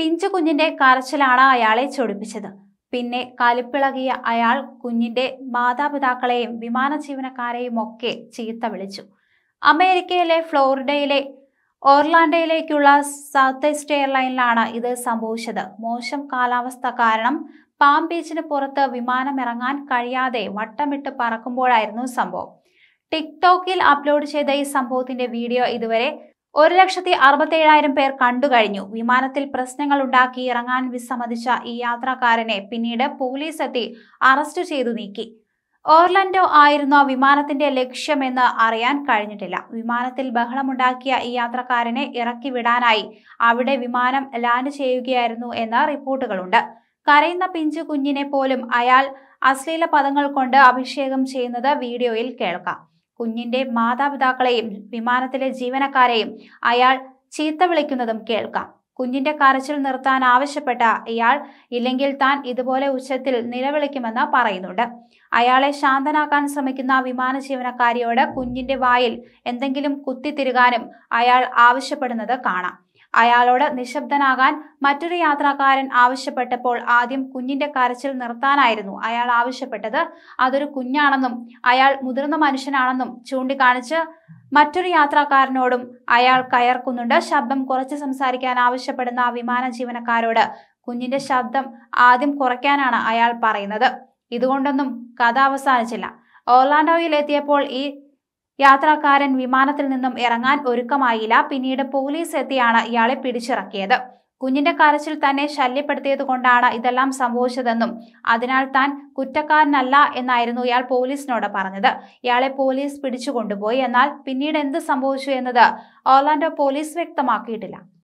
പിഞ്ചു കുഞ്ഞിന്റെ കരച്ചിലാണ് അയാളെ ചൊടിപ്പിച്ചത് പിന്നെ കലിപ്പിളകിയ അയാൾ കുഞ്ഞിന്റെ മാതാപിതാക്കളെയും വിമാന ജീവനക്കാരെയും ഒക്കെ ചീത്ത വിളിച്ചു അമേരിക്കയിലെ ഫ്ലോറിഡയിലെ ഓർലാൻഡോയിലേക്കുള്ള സൗത്ത് ഈസ്റ്റ് എയർലൈനിലാണ് ഇത് സംഭവിച്ചത് മോശം കാലാവസ്ഥ കാരണം പാം ബീച്ചിന് പുറത്ത് വിമാനം ഇറങ്ങാൻ കഴിയാതെ വട്ടമിട്ട് പറക്കുമ്പോഴായിരുന്നു സംഭവം ടിക്ടോക്കിൽ അപ്ലോഡ് ചെയ്ത ഈ സംഭവത്തിന്റെ വീഡിയോ ഇതുവരെ ഒരു ലക്ഷത്തി ഏഴായിരം പേർ കണ്ടുകഴിഞ്ഞു വിമാനത്തിൽ പ്രശ്നങ്ങൾ ഉണ്ടാക്കി ഇറങ്ങാൻ വിസമ്മതിച്ച ഈ യാത്രക്കാരനെ പിന്നീട് പോലീസ് എത്തി അറസ്റ്റ് ചെയ്തു നീക്കി ഓർലൻഡോ ആയിരുന്നു വിമാനത്തിന്റെ ലക്ഷ്യമെന്ന് അറിയാൻ കഴിഞ്ഞിട്ടില്ല വിമാനത്തിൽ ബഹളമുണ്ടാക്കിയ ഈ യാത്രക്കാരനെ ഇറക്കി വിടാനായി അവിടെ വിമാനം ലാൻഡ് ചെയ്യുകയായിരുന്നു എന്ന റിപ്പോർട്ടുകളുണ്ട് കരയുന്ന പിഞ്ചു കുഞ്ഞിനെ പോലും അയാൾ അശ്ലീല പദങ്ങൾ കൊണ്ട് അഭിഷേകം ചെയ്യുന്നത് വീഡിയോയിൽ കേൾക്കാം കുഞ്ഞിന്റെ മാതാപിതാക്കളെയും വിമാനത്തിലെ ജീവനക്കാരെയും അയാൾ ചീത്ത വിളിക്കുന്നതും കേൾക്കാം കുഞ്ഞിന്റെ കരച്ചിൽ നിർത്താൻ ആവശ്യപ്പെട്ട ഇയാൾ ഇല്ലെങ്കിൽ താൻ ഇതുപോലെ ഉച്ചത്തിൽ നിലവിളിക്കുമെന്ന് പറയുന്നുണ്ട് അയാളെ ശാന്തനാക്കാൻ ശ്രമിക്കുന്ന വിമാന ജീവനക്കാരിയോട് കുഞ്ഞിന്റെ വായിൽ എന്തെങ്കിലും കുത്തിത്തിരുകാനും അയാൾ ആവശ്യപ്പെടുന്നത് കാണാം അയാളോട് നിശബ്ദനാകാൻ മറ്റൊരു യാത്രക്കാരൻ ആവശ്യപ്പെട്ടപ്പോൾ ആദ്യം കുഞ്ഞിന്റെ കരച്ചിൽ നിർത്താനായിരുന്നു അയാൾ ആവശ്യപ്പെട്ടത് അതൊരു കുഞ്ഞാണെന്നും അയാൾ മുതിർന്ന മനുഷ്യനാണെന്നും ചൂണ്ടിക്കാണിച്ച് മറ്റൊരു യാത്രക്കാരനോടും അയാൾ കയർക്കുന്നുണ്ട് ശബ്ദം കുറച്ച് സംസാരിക്കാൻ ആവശ്യപ്പെടുന്ന വിമാന ജീവനക്കാരോട് കുഞ്ഞിന്റെ ശബ്ദം ആദ്യം കുറയ്ക്കാനാണ് അയാൾ പറയുന്നത് ഇതുകൊണ്ടൊന്നും കഥ അവസാനിച്ചില്ല ഓർലാൻഡോയിൽ എത്തിയപ്പോൾ ഈ യാത്രക്കാരൻ വിമാനത്തിൽ നിന്നും ഇറങ്ങാൻ ഒരുക്കമായില്ല പിന്നീട് പോലീസ് എത്തിയാണ് ഇയാളെ പിടിച്ചിറക്കിയത് കുഞ്ഞിന്റെ കരച്ചിൽ തന്നെ ശല്യപ്പെടുത്തിയത് കൊണ്ടാണ് ഇതെല്ലാം സംഭവിച്ചതെന്നും അതിനാൽ താൻ കുറ്റക്കാരനല്ല എന്നായിരുന്നു ഇയാൾ പോലീസിനോട് പറഞ്ഞത് ഇയാളെ പോലീസ് പിടിച്ചുകൊണ്ടുപോയി എന്നാൽ പിന്നീട് എന്ത് സംഭവിച്ചു എന്നത് ഓർലാൻഡോ പോലീസ് വ്യക്തമാക്കിയിട്ടില്ല